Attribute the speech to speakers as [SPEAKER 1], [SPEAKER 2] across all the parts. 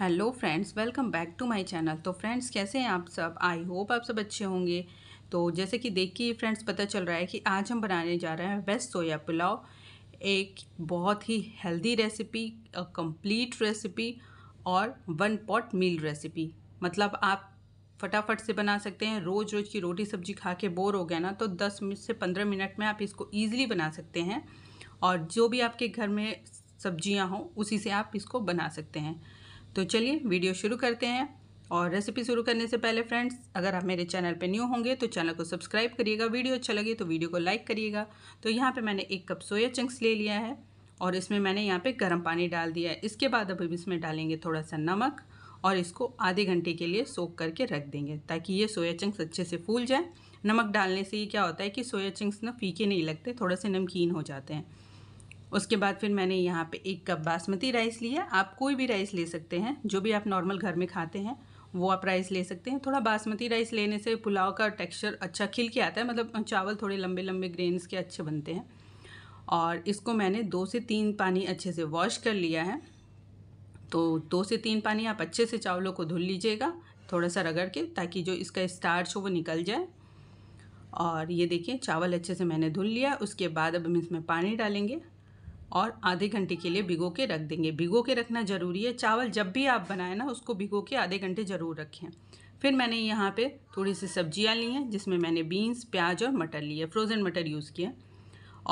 [SPEAKER 1] hello friends welcome back to my channel तो friends कैसे हैं आप सब आई होप आप सब अच्छे होंगे तो जैसे कि देखिए फ्रेंड्स पता चल रहा है कि आज हम बनाने जा रहे हैं वेस्ट सोया पुलाव एक बहुत ही हेल्दी रेसिपी कंप्लीट रेसिपी और वन पॉट मील रेसिपी मतलब आप फटाफट से बना सकते हैं रोज़ रोज़ की रोटी सब्जी खा के बोर हो गया ना तो दस मिनट से पंद्रह मिनट में आप इसको ईजिली बना सकते हैं और जो भी आपके घर में सब्जियाँ हों उसी से आप इसको बना सकते हैं तो चलिए वीडियो शुरू करते हैं और रेसिपी शुरू करने से पहले फ्रेंड्स अगर आप मेरे चैनल पर न्यू होंगे तो चैनल को सब्सक्राइब करिएगा वीडियो अच्छा लगे तो वीडियो को लाइक करिएगा तो यहाँ पर मैंने एक कप सोया चंक्स ले लिया है और इसमें मैंने यहाँ पे गर्म पानी डाल दिया है इसके बाद अब इसमें डालेंगे थोड़ा सा नमक और इसको आधे घंटे के लिए सोख करके रख देंगे ताकि ये सोया चंक्स अच्छे से फूल जाए नमक डालने से ये क्या होता है कि सोया चंक्स ना फीके नहीं लगते थोड़े से नमकीन हो जाते हैं उसके बाद फिर मैंने यहाँ पे एक कप बासमती राइस लिया आप कोई भी राइस ले सकते हैं जो भी आप नॉर्मल घर में खाते हैं वो आप राइस ले सकते हैं थोड़ा बासमती राइस लेने से पुलाव का टेक्सचर अच्छा खिल के आता है मतलब चावल थोड़े लंबे लंबे ग्रेन्स के अच्छे बनते हैं और इसको मैंने दो से तीन पानी अच्छे से वॉश कर लिया है तो दो से तीन पानी आप अच्छे से चावलों को धुल लीजिएगा थोड़ा सा रगड़ के ताकि जो इसका स्टार्च हो वो निकल जाए और ये देखिए चावल अच्छे से मैंने धुल लिया उसके बाद अब हम इसमें पानी डालेंगे और आधे घंटे के लिए भिगो के रख देंगे भिगो के रखना ज़रूरी है चावल जब भी आप बनाएं ना उसको भिगो के आधे घंटे ज़रूर रखें फिर मैंने यहाँ पे थोड़ी सी सब्जियाँ ली हैं जिसमें मैंने बीन्स प्याज और मटर लिए फ्रोज़न मटर यूज़ किया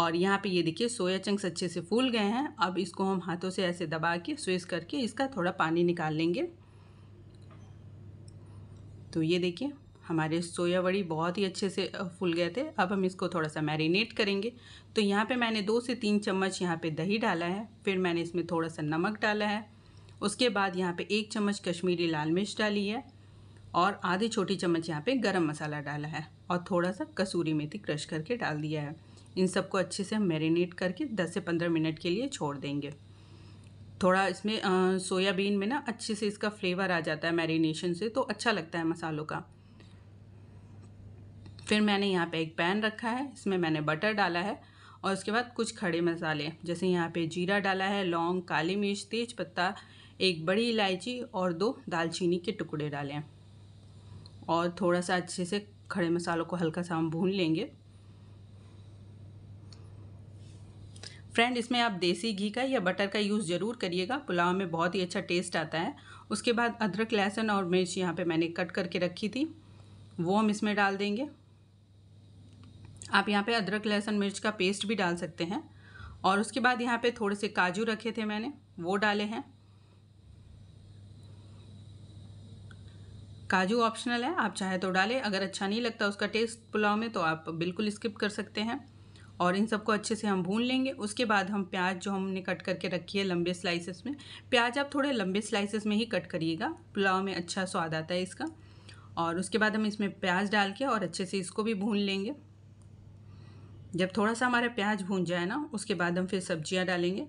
[SPEAKER 1] और यहाँ पे ये देखिए सोया चंक्स अच्छे से फूल गए हैं अब इसको हम हाथों से ऐसे दबा के स्वेस करके इसका थोड़ा पानी निकाल लेंगे तो ये देखिए हमारे सोया वड़ी बहुत ही अच्छे से फूल गए थे अब हम इसको थोड़ा सा मैरिनेट करेंगे तो यहाँ पे मैंने दो से तीन चम्मच यहाँ पे दही डाला है फिर मैंने इसमें थोड़ा सा नमक डाला है उसके बाद यहाँ पे एक चम्मच कश्मीरी लाल मिर्च डाली है और आधी छोटी चम्मच यहाँ पर गर्म मसाला डाला है और थोड़ा सा कसूरी मेथी क्रश करके डाल दिया है इन सबको अच्छे से हम मैरिनेट करके दस से पंद्रह मिनट के लिए छोड़ देंगे थोड़ा इसमें सोयाबीन में ना अच्छे से इसका फ्लेवर आ जाता है मैरिनेशन से तो अच्छा लगता है मसालों का फिर मैंने यहाँ पे एक पैन रखा है इसमें मैंने बटर डाला है और उसके बाद कुछ खड़े मसाले जैसे यहाँ पे जीरा डाला है लौंग काली मिर्च तेज पत्ता एक बड़ी इलायची और दो दालचीनी के टुकड़े डाले हैं और थोड़ा सा अच्छे से खड़े मसालों को हल्का सा हम भून लेंगे फ्रेंड इसमें आप देसी घी का या बटर का यूज़ ज़रूर करिएगा पुलाव में बहुत ही अच्छा टेस्ट आता है उसके बाद अदरक लहसुन और मिर्च यहाँ पे मैंने कट करके रखी थी वो हम इसमें डाल देंगे आप यहाँ पे अदरक लहसुन मिर्च का पेस्ट भी डाल सकते हैं और उसके बाद यहाँ पे थोड़े से काजू रखे थे मैंने वो डाले हैं काजू ऑप्शनल है आप चाहे तो डालें अगर अच्छा नहीं लगता उसका टेस्ट पुलाव में तो आप बिल्कुल स्किप कर सकते हैं और इन सबको अच्छे से हम भून लेंगे उसके बाद हम प्याज जो हमने कट करके रखी है लंबे स्लाइसेस में प्याज आप थोड़े लंबे स्लाइसेस में ही कट करिएगा पुलाव में अच्छा स्वाद आता है इसका और उसके बाद हम इसमें प्याज डाल के और अच्छे से इसको भी भून लेंगे जब थोड़ा सा हमारा प्याज भून जाए ना उसके बाद हम फिर सब्जियां डालेंगे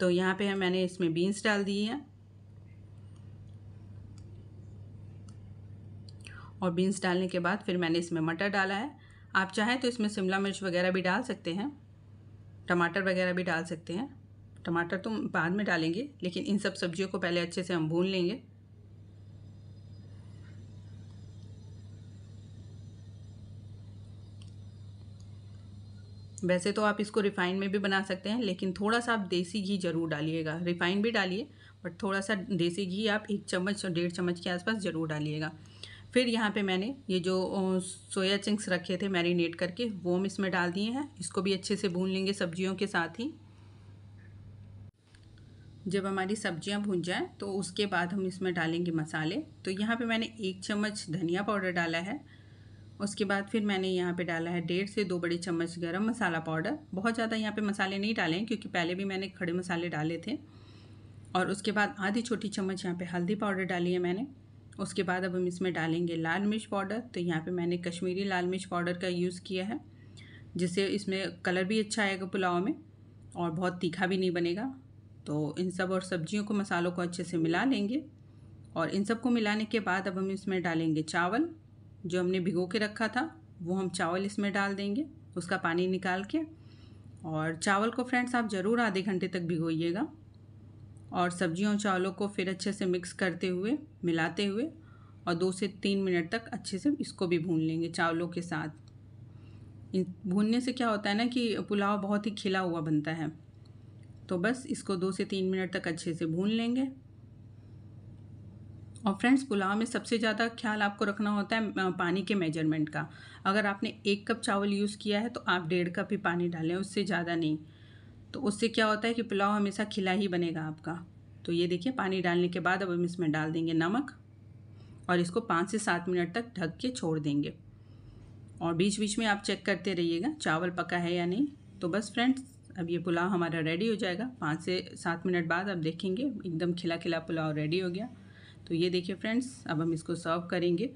[SPEAKER 1] तो यहाँ पे मैंने इसमें बीन्स डाल दिए हैं और बीन्स डालने के बाद फिर मैंने इसमें मटर डाला है आप चाहें तो इसमें शिमला मिर्च वगैरह भी डाल सकते हैं टमाटर वगैरह भी डाल सकते हैं टमाटर तो बाद में डालेंगे लेकिन इन सब सब्जियों को पहले अच्छे से हम भून लेंगे वैसे तो आप इसको रिफ़ाइन में भी बना सकते हैं लेकिन थोड़ा सा आप देसी घी ज़रूर डालिएगा रिफ़ाइन भी डालिए बट थोड़ा सा देसी घी आप एक चम्मच और डेढ़ चम्मच के आसपास ज़रूर डालिएगा फिर यहाँ पे मैंने ये जो सोया चिंक्स रखे थे मैरिनेट करके वो हम इसमें डाल दिए हैं इसको भी अच्छे से भून लेंगे सब्जियों के साथ ही जब हमारी सब्जियाँ भून जाएँ तो उसके बाद हम इसमें डालेंगे मसाले तो यहाँ पर मैंने एक चम्मच धनिया पाउडर डाला है उसके बाद फिर मैंने यहाँ पे डाला है डेढ़ से दो बड़े चम्मच गरम मसाला पाउडर बहुत ज़्यादा यहाँ पे मसाले नहीं डाले हैं क्योंकि पहले भी मैंने खड़े मसाले डाले थे और उसके बाद आधी छोटी चम्मच यहाँ पे हल्दी पाउडर डाली है मैंने उसके बाद अब हम इसमें डालेंगे लाल मिर्च पाउडर तो यहाँ पर मैंने कश्मीरी लाल मिर्च पाउडर का यूज़ किया है जिससे इसमें कलर भी अच्छा आएगा पुलाव में और बहुत तीखा भी नहीं बनेगा तो इन सब और सब्जियों को मसालों को अच्छे से मिला लेंगे और इन सब को मिलाने के बाद अब हम इसमें डालेंगे चावल जो हमने भिगो के रखा था वो हम चावल इसमें डाल देंगे उसका पानी निकाल के और चावल को फ्रेंड्स आप ज़रूर आधे घंटे तक भिगोइएगा और सब्जियों और चावलों को फिर अच्छे से मिक्स करते हुए मिलाते हुए और दो से तीन मिनट तक अच्छे से इसको भी भून लेंगे चावलों के साथ इन भूनने से क्या होता है ना कि पुलाव बहुत ही खिला हुआ बनता है तो बस इसको दो से तीन मिनट तक अच्छे से भून लेंगे और फ्रेंड्स पुलाव में सबसे ज़्यादा ख्याल आपको रखना होता है पानी के मेजरमेंट का अगर आपने एक कप चावल यूज़ किया है तो आप डेढ़ कप ही पानी डालें उससे ज़्यादा नहीं तो उससे क्या होता है कि पुलाव हमेशा खिला ही बनेगा आपका तो ये देखिए पानी डालने के बाद अब हम इसमें डाल देंगे नमक और इसको पाँच से सात मिनट तक ढक के छोड़ देंगे और बीच बीच में आप चेक करते रहिएगा चावल पका है या नहीं तो बस फ्रेंड्स अब ये पुलाव हमारा रेडी हो जाएगा पाँच से सात मिनट बाद आप देखेंगे एकदम खिला खिला पुलाव रेडी हो गया तो ये देखिए फ्रेंड्स अब हम इसको सर्व करेंगे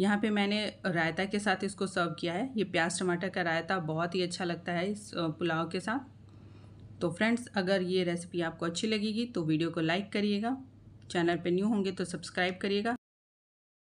[SPEAKER 1] यहाँ पे मैंने रायता के साथ इसको सर्व किया है ये प्याज टमाटर का रायता बहुत ही अच्छा लगता है इस पुलाव के साथ तो फ्रेंड्स अगर ये रेसिपी आपको अच्छी लगेगी तो वीडियो को लाइक करिएगा चैनल पर न्यू होंगे तो सब्सक्राइब करिएगा